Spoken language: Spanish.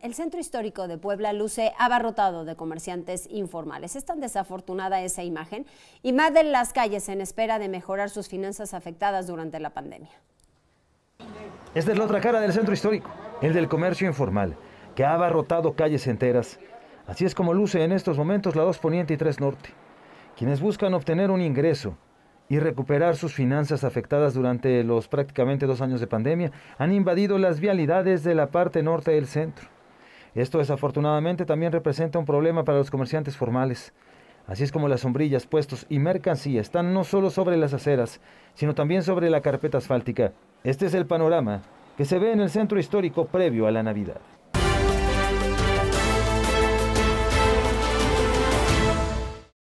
El centro histórico de Puebla luce abarrotado de comerciantes informales. Es tan desafortunada esa imagen y más de las calles en espera de mejorar sus finanzas afectadas durante la pandemia. Esta es la otra cara del centro histórico, el del comercio informal, que ha abarrotado calles enteras. Así es como luce en estos momentos la 2 Poniente y 3 Norte, quienes buscan obtener un ingreso y recuperar sus finanzas afectadas durante los prácticamente dos años de pandemia, han invadido las vialidades de la parte norte del centro. Esto desafortunadamente también representa un problema para los comerciantes formales. Así es como las sombrillas, puestos y mercancía están no solo sobre las aceras, sino también sobre la carpeta asfáltica. Este es el panorama que se ve en el centro histórico previo a la Navidad.